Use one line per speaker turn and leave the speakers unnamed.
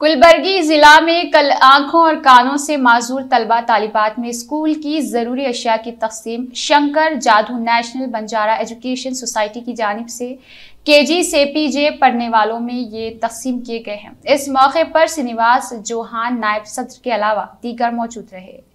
कुलबर्गी जिला में कल आंखों और कानों से माजूर तलबा तालिबात में स्कूल की ज़रूरी अशिया की तकसीम शंकर जादू नेशनल बंजारा एजुकेशन सोसाइटी की जानब से के जी से पी जे पढ़ने वालों में ये तकसीम किए गए हैं इस मौके पर श्रीनिवास जोहान नायब सत्र के अलावा दीगर मौजूद रहे